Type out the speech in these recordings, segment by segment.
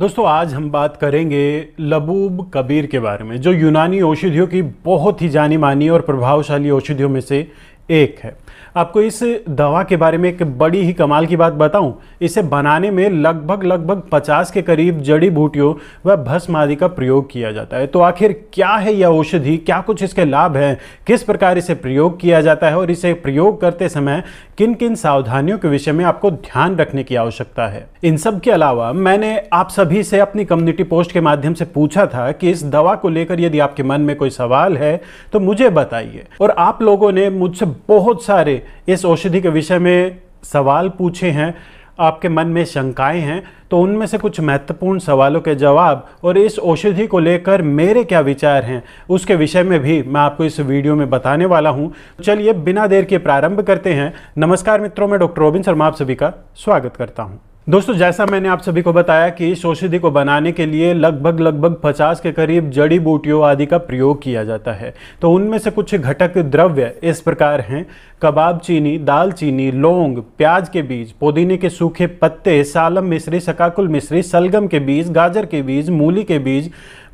दोस्तों आज हम बात करेंगे लबूब कबीर के बारे में जो यूनानी औषधियों की बहुत ही जानी मानी और प्रभावशाली औषधियों में से एक है आपको इस दवा के बारे में एक बड़ी ही कमाल की बात बताऊं इसे बनाने में लगभग लगभग 50 के करीब जड़ी बूटियों व भस्म आदि का प्रयोग किया जाता है तो आखिर क्या है यह औषधि क्या कुछ इसके लाभ हैं किस प्रकार इसे प्रयोग किया जाता है और इसे प्रयोग करते समय किन किन सावधानियों के विषय में आपको ध्यान रखने की आवश्यकता है इन सब के अलावा मैंने आप सभी से अपनी कम्युनिटी पोस्ट के माध्यम से पूछा था कि इस दवा को लेकर यदि आपके मन में कोई सवाल है तो मुझे बताइए और आप लोगों ने मुझसे बहुत सारे इस औषधि के विषय में सवाल पूछे हैं आपके मन में शंकाएं हैं तो उनमें से कुछ महत्वपूर्ण सवालों के जवाब और इस औषधि को लेकर मेरे क्या विचार हैं उसके विषय में भी मैं आपको इस वीडियो में बताने वाला हूं चलिए बिना देर के प्रारंभ करते हैं नमस्कार मित्रों मैं डॉक्टर रोबिन शर्मा आप सभी का स्वागत करता हूं दोस्तों जैसा मैंने आप सभी को बताया कि इस औषधि को बनाने के लिए लगभग लगभग 50 के करीब जड़ी बूटियों आदि का प्रयोग किया जाता है तो उनमें से कुछ घटक द्रव्य इस प्रकार हैं कबाब चीनी दाल चीनी लौंग प्याज के बीज पुदीने के सूखे पत्ते सालम मिश्री सकाकुल मिश्री सलगम के बीज गाजर के बीज मूली के बीज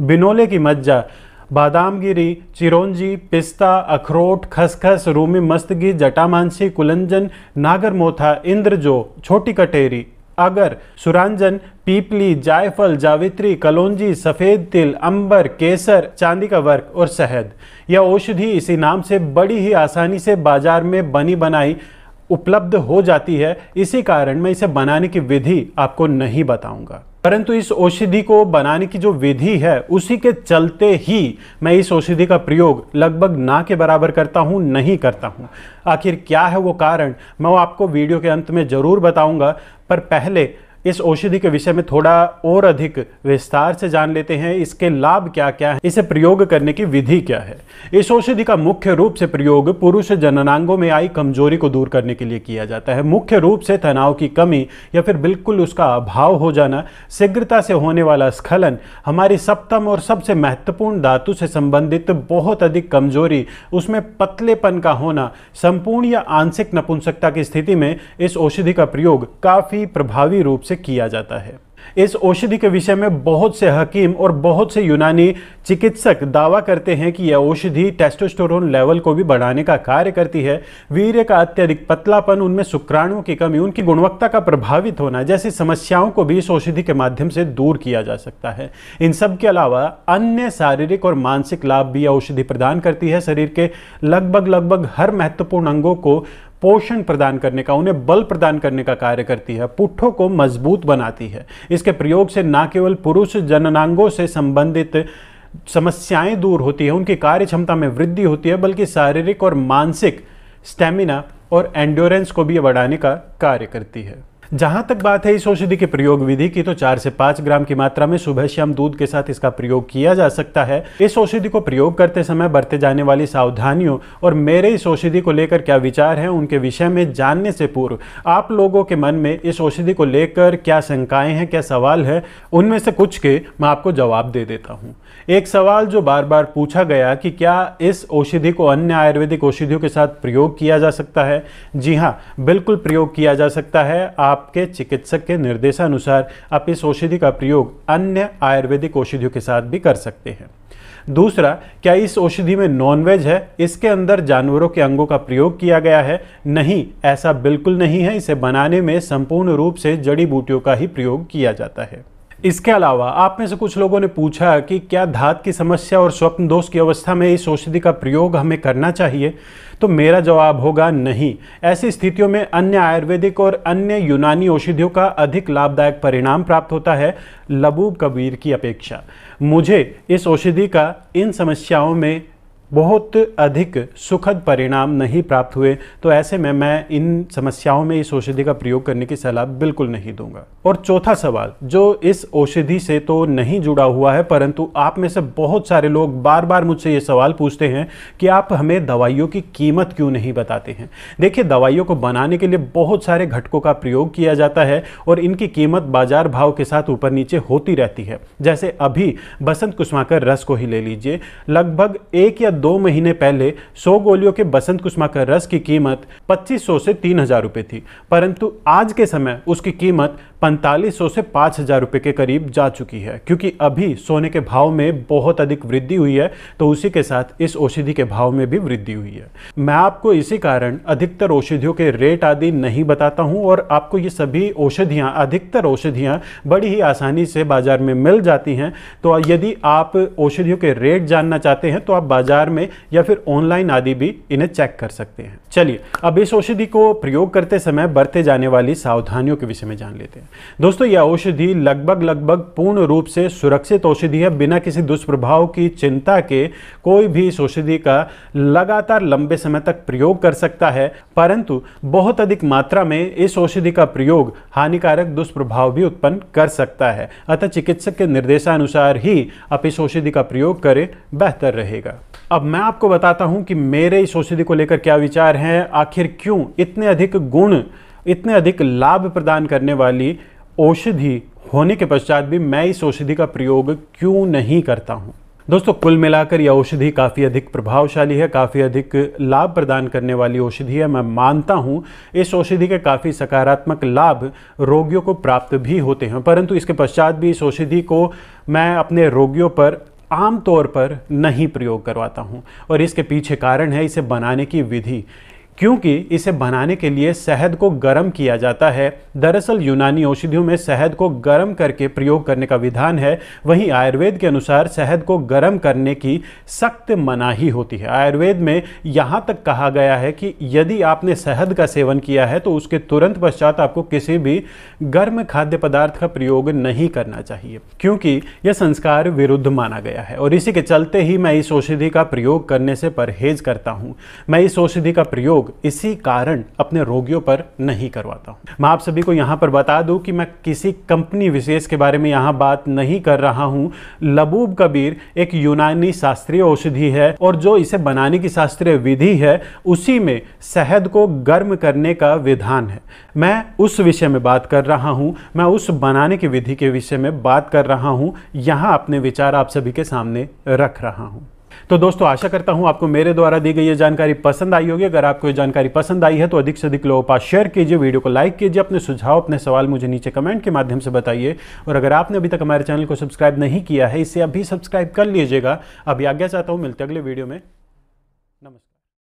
बिनोले की मज्जा बादामगिरी चिरौंजी पिस्ता अखरोट खसखस रूमी मस्तगी जटामांसी कुलंजन नागरमोथा इंद्रजो छोटी कटेरी अगर सुरांजन पीपली जायफल जावित्री कलौजी सफ़ेद तिल अंबर केसर चांदी का वर्क और शहद यह औषधि इसी नाम से बड़ी ही आसानी से बाजार में बनी बनाई उपलब्ध हो जाती है इसी कारण मैं इसे बनाने की विधि आपको नहीं बताऊंगा परंतु इस औषधि को बनाने की जो विधि है उसी के चलते ही मैं इस औषधि का प्रयोग लगभग ना के बराबर करता हूँ नहीं करता हूँ आखिर क्या है वो कारण मैं वो आपको वीडियो के अंत में ज़रूर बताऊँगा पर पहले इस औषधि के विषय में थोड़ा और अधिक विस्तार से जान लेते हैं इसके लाभ क्या क्या है इसे प्रयोग करने की विधि क्या है इस औषधि का मुख्य रूप से प्रयोग पुरुष जननांगों में आई कमजोरी को दूर करने के लिए किया जाता है मुख्य रूप से तनाव की कमी या फिर बिल्कुल उसका अभाव हो जाना शीघ्रता से होने वाला स्खलन हमारी सप्तम और सबसे महत्वपूर्ण धातु से संबंधित बहुत अधिक कमजोरी उसमें पतलेपन का होना संपूर्ण या आंशिक नपुंसकता की स्थिति में इस औषधि का प्रयोग काफ़ी प्रभावी रूप से किया जाता है इस औषधि के विषय में बहुत से हकीम और बहुत से यूनानी चिकित्सक दावा करते हैं कि यह औषधि टेस्टोस्टेरोन लेवल को भी बढ़ाने का कार्य करती है वीर्य का अत्यधिक पतलापन उनमें शुक्राणुओं की कमी उनकी गुणवत्ता का प्रभावित होना जैसी समस्याओं को भी इस औषधि के माध्यम से दूर किया जा सकता है इन सब के अलावा अन्य शारीरिक और मानसिक लाभ भी यह औषधि प्रदान करती है शरीर के लगभग लगभग हर महत्वपूर्ण अंगों को पोषण प्रदान करने का उन्हें बल प्रदान करने का कार्य करती है पुट्ठों को मजबूत बनाती है इसके प्रयोग से न केवल पुरुष जननांगों से संबंधित समस्याएं दूर होती है उनकी कार्य क्षमता में वृद्धि होती है बल्कि शारीरिक और मानसिक स्टेमिना और एंड्योरेंस को भी बढ़ाने का कार्य करती है जहां तक बात है इस औषधि के प्रयोग विधि की तो चार से पांच ग्राम की मात्रा में सुबह शाम दूध के साथ इसका प्रयोग किया जा सकता है इस औषधि को प्रयोग करते समय बरते जाने वाली सावधानियों और मेरे इस औषधि को लेकर क्या विचार हैं उनके विषय में जानने से पूर्व आप लोगों के मन में इस औषधि को लेकर क्या शंकाएं हैं क्या सवाल है उनमें से कुछ के मैं आपको जवाब दे देता हूँ एक सवाल जो बार बार पूछा गया कि क्या इस औषधि को अन्य आयुर्वेदिक औषधियों के साथ प्रयोग किया जा सकता है जी हाँ बिल्कुल प्रयोग किया जा सकता है आप आपके चिकित्सक के निर्देशानुसार आप इस औषधि का प्रयोग अन्य आयुर्वेदिक औषधियों के साथ भी कर सकते हैं दूसरा क्या इस औषधि में नॉनवेज है इसके अंदर जानवरों के अंगों का प्रयोग किया गया है नहीं ऐसा बिल्कुल नहीं है इसे बनाने में संपूर्ण रूप से जड़ी बूटियों का ही प्रयोग किया जाता है इसके अलावा आप में से कुछ लोगों ने पूछा कि क्या धात की समस्या और स्वप्न दोष की अवस्था में इस औषधि का प्रयोग हमें करना चाहिए तो मेरा जवाब होगा नहीं ऐसी स्थितियों में अन्य आयुर्वेदिक और अन्य यूनानी औषधियों का अधिक लाभदायक परिणाम प्राप्त होता है लबूब कबीर की अपेक्षा मुझे इस औषधि का इन समस्याओं में बहुत अधिक सुखद परिणाम नहीं प्राप्त हुए तो ऐसे में मैं इन समस्याओं में इस औषधि का प्रयोग करने की सलाह बिल्कुल नहीं दूंगा और चौथा सवाल जो इस औषधि से तो नहीं जुड़ा हुआ है परंतु आप में से बहुत सारे लोग बार बार मुझसे ये सवाल पूछते हैं कि आप हमें दवाइयों की कीमत क्यों नहीं बताते हैं देखिए दवाइयों को बनाने के लिए बहुत सारे घटकों का प्रयोग किया जाता है और इनकी कीमत बाजार भाव के साथ ऊपर नीचे होती रहती है जैसे अभी बसंत कुशवाकर रस को ही ले लीजिए लगभग एक या दो महीने पहले 100 गोलियों के बसंत कुशमा का रस की कीमत 2500 से 3000 रुपए थी परंतु आज के समय उसकी कीमत पैंतालीस से पाँच हज़ार रुपये के करीब जा चुकी है क्योंकि अभी सोने के भाव में बहुत अधिक वृद्धि हुई है तो उसी के साथ इस औषधि के भाव में भी वृद्धि हुई है मैं आपको इसी कारण अधिकतर औषधियों के रेट आदि नहीं बताता हूँ और आपको ये सभी औषधियाँ अधिकतर औषधियाँ बड़ी ही आसानी से बाजार में मिल जाती हैं तो यदि आप औषधियों के रेट जानना चाहते हैं तो आप बाजार में या फिर ऑनलाइन आदि भी इन्हें चेक कर सकते हैं चलिए अब इस औषधि को प्रयोग करते समय बरते जाने वाली सावधानियों के विषय में जान लेते हैं दोस्तों यह औषधि लगभग लगभग पूर्ण रूप से सुरक्षित औषधि है बिना किसी दुष्प्रभाव की चिंता के कोई भी इस औषधि का लगातार लंबे समय तक प्रयोग कर सकता है परंतु बहुत अधिक मात्रा में इस औषधि का प्रयोग हानिकारक दुष्प्रभाव भी उत्पन्न कर सकता है अतः चिकित्सक के निर्देशानुसार ही आप इस औषधि का प्रयोग करें बेहतर रहेगा अब मैं आपको बताता हूं कि मेरे इस औषधि को लेकर क्या विचार हैं आखिर क्यों इतने अधिक गुण इतने अधिक लाभ प्रदान करने वाली औषधि होने के पश्चात भी मैं इस औषधि का प्रयोग क्यों नहीं करता हूँ दोस्तों कुल मिलाकर यह औषधि काफ़ी अधिक प्रभावशाली है काफ़ी अधिक लाभ प्रदान करने वाली औषधि है मैं मानता हूँ इस औषधि के काफ़ी सकारात्मक लाभ रोगियों को प्राप्त भी होते हैं परंतु इसके पश्चात भी इस औषधि को मैं अपने रोगियों पर आम तौर पर नहीं प्रयोग करवाता हूँ और इसके पीछे कारण है इसे बनाने की विधि क्योंकि इसे बनाने के लिए शहद को गर्म किया जाता है दरअसल यूनानी औषधियों में शहद को गर्म करके प्रयोग करने का विधान है वहीं आयुर्वेद के अनुसार शहद को गर्म करने की सख्त मनाही होती है आयुर्वेद में यहाँ तक कहा गया है कि यदि आपने शहद का सेवन किया है तो उसके तुरंत पश्चात आपको किसी भी गर्म खाद्य पदार्थ का प्रयोग नहीं करना चाहिए क्योंकि यह संस्कार विरुद्ध माना गया है और इसी के चलते ही मैं इस औषधि का प्रयोग करने से परहेज करता हूँ मैं इस औषधि का प्रयोग इसी कारण अपने रोगियों पर नहीं करवाता हूँ मैं आप सभी को यहाँ पर बता दूँ कि मैं किसी कंपनी विशेष के बारे में यहाँ बात नहीं कर रहा हूँ लबूब कबीर एक यूनानी शास्त्रीय औषधि है और जो इसे बनाने की शास्त्रीय विधि है उसी में शहद को गर्म करने का विधान है मैं उस विषय में बात कर रहा हूँ मैं उस बनाने की विधि के विषय में बात कर रहा हूँ यहाँ अपने विचार आप सभी के सामने रख रहा हूँ तो दोस्तों आशा करता हूं आपको मेरे द्वारा दी गई ये जानकारी पसंद आई होगी अगर आपको ये जानकारी पसंद आई है तो अधिक से अधिक लोगों पास शेयर कीजिए वीडियो को लाइक कीजिए अपने सुझाव अपने सवाल मुझे नीचे कमेंट के माध्यम से बताइए और अगर आपने अभी तक हमारे चैनल को सब्सक्राइब नहीं किया है इसे अभी सब्सक्राइब कर लीजिएगा अभी आज्ञा चाहता हूँ मिलते अगले वीडियो में